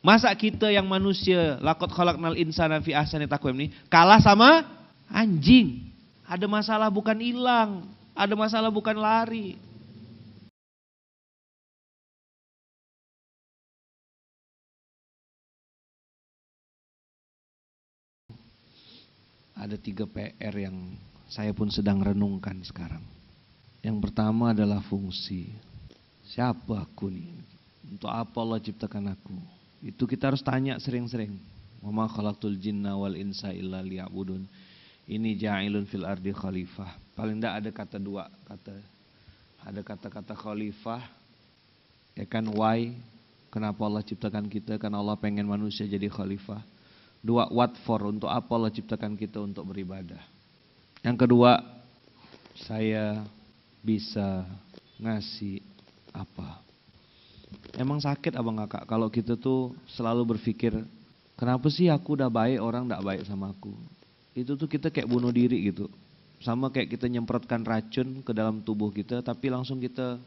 Masa kita yang manusia, lakot nal insana fi ahsani takwim ini, kalah sama anjing. Ada masalah bukan hilang, ada masalah bukan lari. Ada tiga PR yang saya pun sedang renungkan sekarang. Yang pertama adalah fungsi. Siapa aku nih? Untuk apa Allah ciptakan aku? Itu kita harus tanya sering-sering. Mama khalaqtul jinna wal insa illa liya'budun. Ini ja'ilun fil ardi khalifah. Paling tidak ada kata dua kata. Ada kata-kata khalifah. Ya kan why? Kenapa Allah ciptakan kita? Karena Allah pengen manusia jadi khalifah. Dua what for? Untuk apa Allah ciptakan kita untuk beribadah? Yang kedua, saya bisa ngasih apa? Emang sakit abang kakak kalau kita tuh selalu berpikir kenapa sih aku udah baik orang gak baik sama aku. Itu tuh kita kayak bunuh diri gitu. Sama kayak kita nyemprotkan racun ke dalam tubuh kita tapi langsung kita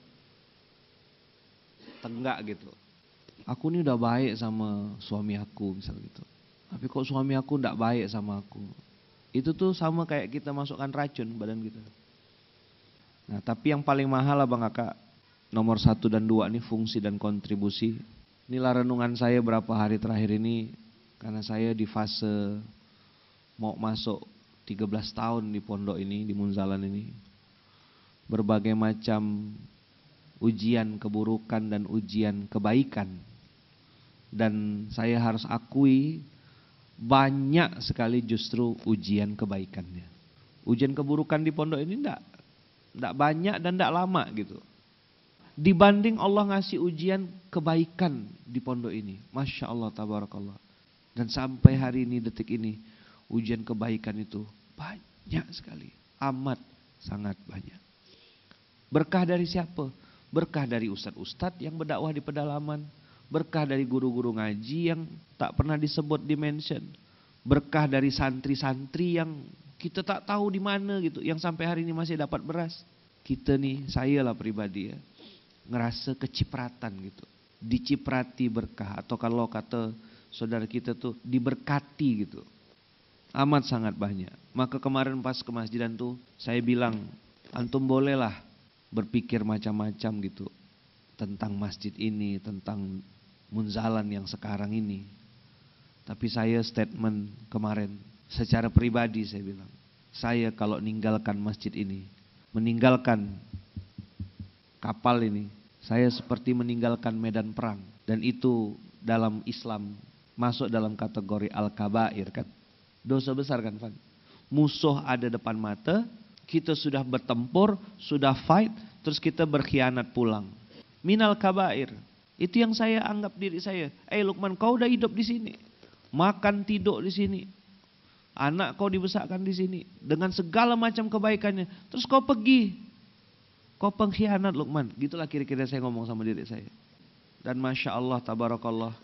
tenggak gitu. Aku ini udah baik sama suami aku misal gitu. Tapi kok suami aku gak baik sama aku. Itu tuh sama kayak kita masukkan racun badan kita. Nah tapi yang paling mahal abang kakak nomor satu dan dua ini fungsi dan kontribusi. Inilah renungan saya berapa hari terakhir ini karena saya di fase mau masuk 13 tahun di pondok ini, di Munzalan ini. Berbagai macam ujian keburukan dan ujian kebaikan. Dan saya harus akui banyak sekali justru ujian kebaikannya. Ujian keburukan di pondok ini enggak, enggak banyak dan enggak lama gitu dibanding Allah ngasih ujian kebaikan di pondok ini. Masya Allah tabarakallah. Dan sampai hari ini detik ini ujian kebaikan itu banyak sekali. Amat sangat banyak. Berkah dari siapa? Berkah dari ustad-ustad yang berdakwah di pedalaman. Berkah dari guru-guru ngaji yang tak pernah disebut di mention. Berkah dari santri-santri yang kita tak tahu di mana gitu. Yang sampai hari ini masih dapat beras. Kita nih, saya lah pribadi ya ngerasa kecipratan gitu. Diciprati berkah atau kalau kata saudara kita tuh diberkati gitu. Amat sangat banyak. Maka kemarin pas ke masjidan tuh saya bilang antum bolehlah berpikir macam-macam gitu tentang masjid ini, tentang munzalan yang sekarang ini. Tapi saya statement kemarin secara pribadi saya bilang, saya kalau meninggalkan masjid ini, meninggalkan kapal ini, saya seperti meninggalkan medan perang dan itu dalam Islam masuk dalam kategori al-kabair kan. Dosa besar kan, Van. Musuh ada depan mata, kita sudah bertempur, sudah fight, terus kita berkhianat pulang. Minal kabair. Itu yang saya anggap diri saya. Eh hey Lukman, kau udah hidup di sini. Makan tidur di sini. Anak kau dibesarkan di sini dengan segala macam kebaikannya. Terus kau pergi Kau pengkhianat Lukman. Gitulah kira-kira saya ngomong sama diri saya. Dan Masya Allah, Tabarakallah.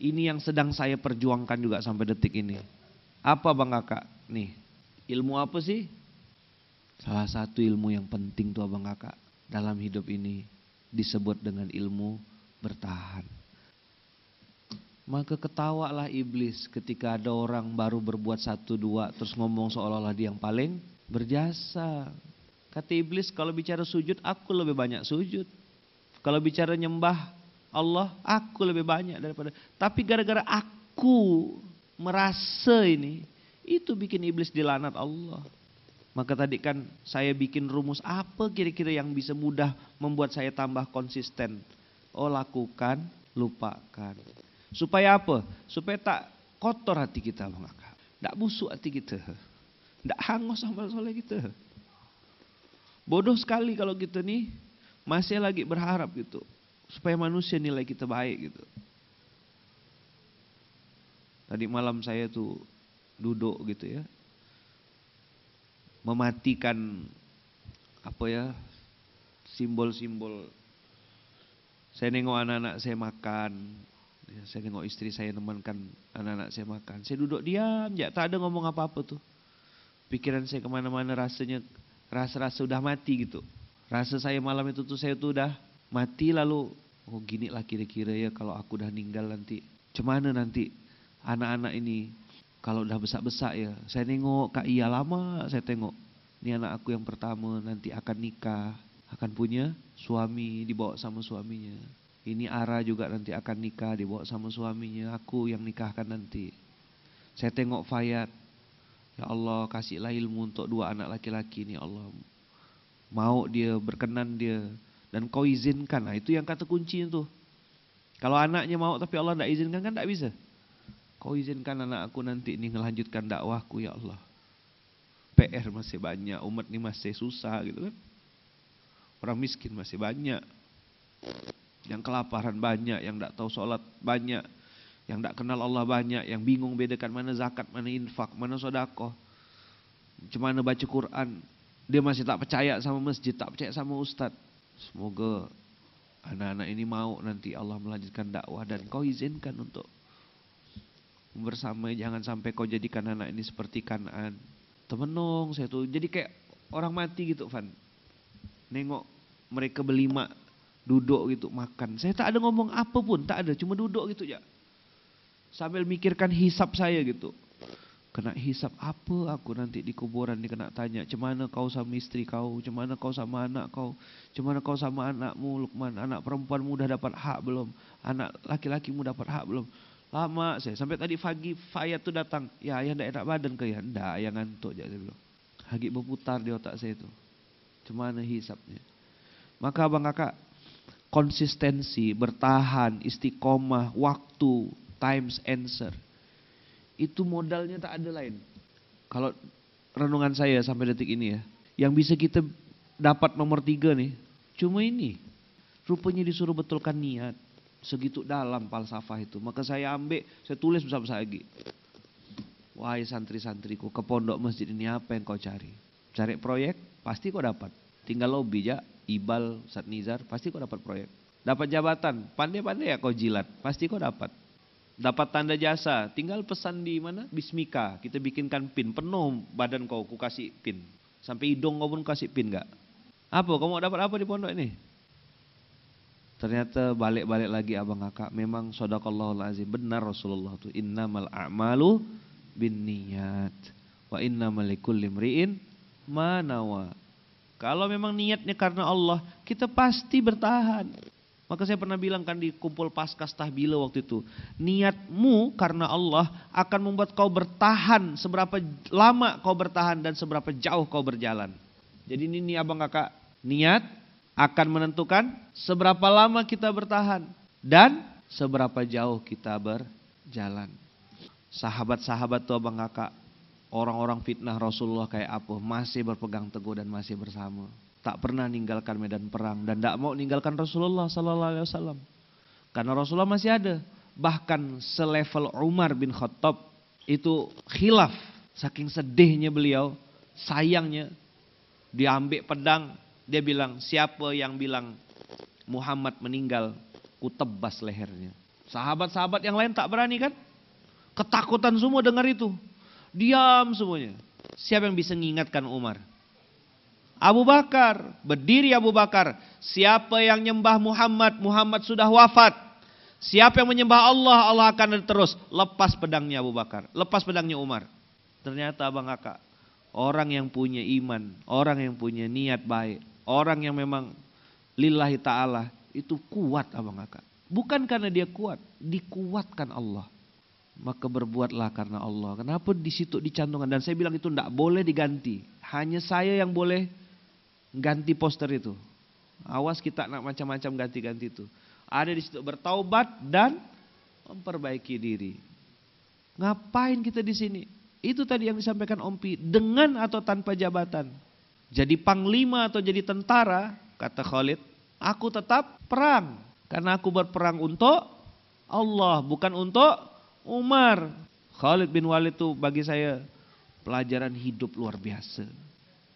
Ini yang sedang saya perjuangkan juga sampai detik ini. Apa Bang Kakak? Nih, ilmu apa sih? Salah satu ilmu yang penting tuh Bang Kakak. Dalam hidup ini disebut dengan ilmu bertahan. Maka ketawalah iblis ketika ada orang baru berbuat satu dua terus ngomong seolah-olah dia yang paling berjasa. Kata iblis kalau bicara sujud aku lebih banyak sujud. Kalau bicara nyembah Allah aku lebih banyak daripada. Tapi gara-gara aku merasa ini itu bikin iblis dilanat Allah. Maka tadi kan saya bikin rumus apa kira-kira yang bisa mudah membuat saya tambah konsisten. Oh lakukan, lupakan. Supaya apa? Supaya tak kotor hati kita. Tak busuk hati kita. Tak hangus sama soleh kita. Bodoh sekali kalau kita nih masih lagi berharap gitu supaya manusia nilai kita baik gitu. Tadi malam saya tuh duduk gitu ya. Mematikan apa ya simbol-simbol. Saya nengok anak-anak saya makan, ya, saya nengok istri saya temankan anak-anak saya makan. Saya duduk diam, ya, tak ada ngomong apa-apa tuh. Pikiran saya kemana-mana rasanya rasa-rasa sudah mati gitu. Rasa saya malam itu tuh saya tuh udah mati lalu oh gini lah kira-kira ya kalau aku udah ninggal nanti. Cemana nanti anak-anak ini kalau udah besar-besar ya. Saya nengok Kak Iya lama saya tengok. Ini anak aku yang pertama nanti akan nikah, akan punya suami dibawa sama suaminya. Ini Ara juga nanti akan nikah dibawa sama suaminya. Aku yang nikahkan nanti. Saya tengok Fayat Ya Allah kasihlah ilmu untuk dua anak laki-laki ini ya Allah. Mau dia berkenan dia dan kau izinkan. Nah, itu yang kata kunci itu. Kalau anaknya mau tapi Allah tidak izinkan kan tidak bisa. Kau izinkan anak aku nanti ini melanjutkan dakwahku ya Allah. PR masih banyak, umat ini masih susah gitu kan. Orang miskin masih banyak. Yang kelaparan banyak, yang tidak tahu sholat banyak. Yang tidak kenal Allah banyak, yang bingung bedakan mana zakat, mana infak, mana sodako, Cuma baca Quran. Dia masih tak percaya sama masjid, tak percaya sama ustadz. Semoga anak-anak ini mau nanti Allah melanjutkan dakwah dan kau izinkan untuk bersama jangan sampai kau jadikan anak ini seperti kanan temenong saya tuh jadi kayak orang mati gitu Van nengok mereka berlima duduk gitu makan saya tak ada ngomong apapun tak ada cuma duduk gitu ya sambil mikirkan hisap saya gitu. Kena hisap apa aku nanti di kuburan dikena tanya. Cemana kau sama istri kau, cemana kau sama anak kau, cemana kau sama anakmu Lukman, anak perempuanmu udah dapat hak belum, anak laki-lakimu dapat hak belum. Lama saya, sampai tadi pagi Fayat tuh datang. Ya ayah ndak enak badan ke ya, ndak ayah ngantuk je saya bilang. Lagi berputar di otak saya itu. Cemana hisapnya. Maka abang kakak, konsistensi, bertahan, istiqomah, waktu, times answer. Itu modalnya tak ada lain. Kalau renungan saya sampai detik ini ya. Yang bisa kita dapat nomor tiga nih. Cuma ini. Rupanya disuruh betulkan niat. Segitu dalam falsafah itu. Maka saya ambil, saya tulis besar-besar lagi. Wahai santri-santriku, ke pondok masjid ini apa yang kau cari? Cari proyek, pasti kau dapat. Tinggal lobby ya, Ibal, Sat Nizar, pasti kau dapat proyek. Dapat jabatan, pandai-pandai ya kau jilat, pasti kau dapat. Dapat tanda jasa, tinggal pesan di mana? Bismika, kita bikinkan pin, penuh badan kau, ku kasih pin. Sampai hidung kau pun kasih pin gak? Apa, kamu dapat apa di pondok ini? Ternyata balik-balik lagi abang kakak, memang sodakallahul azim, benar Rasulullah itu. Innamal a'malu bin niat. wa innamal limri'in manawa. Kalau memang niatnya karena Allah, kita pasti bertahan. Maka saya pernah bilang kan di kumpul paskas tahbila waktu itu. Niatmu karena Allah akan membuat kau bertahan seberapa lama kau bertahan dan seberapa jauh kau berjalan. Jadi ini nih abang kakak. Niat akan menentukan seberapa lama kita bertahan dan seberapa jauh kita berjalan. Sahabat-sahabat tuh abang kakak. Orang-orang fitnah Rasulullah kayak apa masih berpegang teguh dan masih bersama tak pernah ninggalkan medan perang dan tidak mau ninggalkan Rasulullah Sallallahu Alaihi Wasallam. Karena Rasulullah masih ada. Bahkan selevel Umar bin Khattab itu khilaf. Saking sedihnya beliau, sayangnya diambil pedang. Dia bilang, siapa yang bilang Muhammad meninggal, ku lehernya. Sahabat-sahabat yang lain tak berani kan? Ketakutan semua dengar itu. Diam semuanya. Siapa yang bisa mengingatkan Umar? Abu Bakar, berdiri Abu Bakar. Siapa yang menyembah Muhammad, Muhammad sudah wafat. Siapa yang menyembah Allah, Allah akan terus. Lepas pedangnya Abu Bakar, lepas pedangnya Umar. Ternyata Abang kakak, orang yang punya iman, orang yang punya niat baik, orang yang memang lillahi ta'ala, itu kuat Abang kakak. Bukan karena dia kuat, dikuatkan Allah. Maka berbuatlah karena Allah. Kenapa di situ dicantumkan? Dan saya bilang itu tidak boleh diganti. Hanya saya yang boleh ganti poster itu. Awas kita nak macam-macam ganti-ganti itu. Ada di situ bertaubat dan memperbaiki diri. Ngapain kita di sini? Itu tadi yang disampaikan Ompi, dengan atau tanpa jabatan. Jadi panglima atau jadi tentara, kata Khalid, aku tetap perang. Karena aku berperang untuk Allah, bukan untuk Umar. Khalid bin Walid itu bagi saya pelajaran hidup luar biasa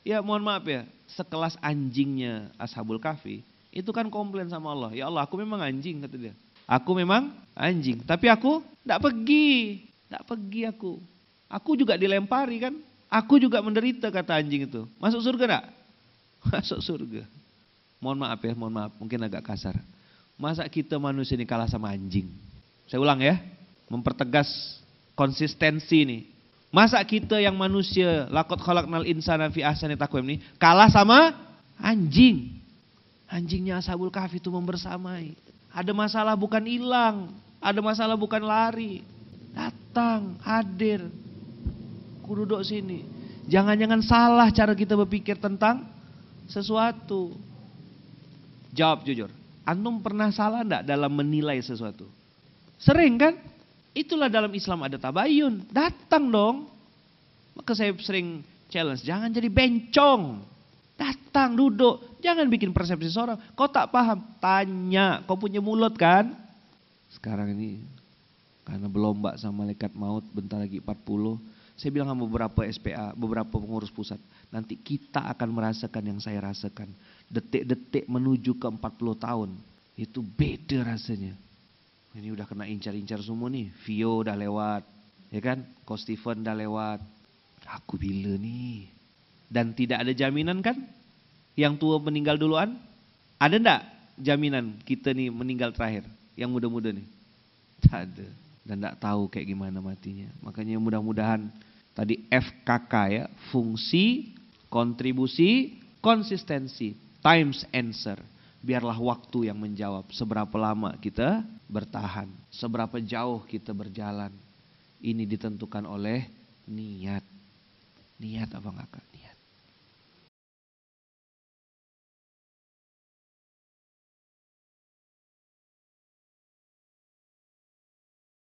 ya mohon maaf ya, sekelas anjingnya Ashabul Kahfi, itu kan komplain sama Allah. Ya Allah aku memang anjing kata dia. Aku memang anjing, tapi aku tidak pergi. Tidak pergi aku. Aku juga dilempari kan. Aku juga menderita kata anjing itu. Masuk surga enggak? Masuk surga. Mohon maaf ya, mohon maaf. Mungkin agak kasar. Masa kita manusia ini kalah sama anjing? Saya ulang ya. Mempertegas konsistensi ini. Masa kita yang manusia lakot khalaqnal insana fi ahsani taqwim ini kalah sama anjing. Anjingnya Ashabul Kahfi itu membersamai. Ada masalah bukan hilang, ada masalah bukan lari. Datang, hadir. kudu duduk sini. Jangan-jangan salah cara kita berpikir tentang sesuatu. Jawab jujur. Antum pernah salah enggak dalam menilai sesuatu? Sering kan? Itulah dalam Islam ada tabayun. Datang dong. Maka saya sering challenge, jangan jadi bencong. Datang duduk, jangan bikin persepsi seorang. Kau tak paham, tanya. Kau punya mulut kan? Sekarang ini karena berlomba sama malaikat maut bentar lagi 40. Saya bilang sama beberapa SPA, beberapa pengurus pusat. Nanti kita akan merasakan yang saya rasakan. Detik-detik menuju ke 40 tahun. Itu beda rasanya ini udah kena incar-incar semua nih. Vio udah lewat, ya kan? Ko Steven udah lewat. Aku bila nih. Dan tidak ada jaminan kan? Yang tua meninggal duluan? Ada ndak jaminan kita nih meninggal terakhir? Yang muda-muda nih? Tak ada. Dan tak tahu kayak gimana matinya. Makanya mudah-mudahan tadi FKK ya. Fungsi, kontribusi, konsistensi. Times answer biarlah waktu yang menjawab seberapa lama kita bertahan, seberapa jauh kita berjalan. Ini ditentukan oleh niat. Niat apa enggak?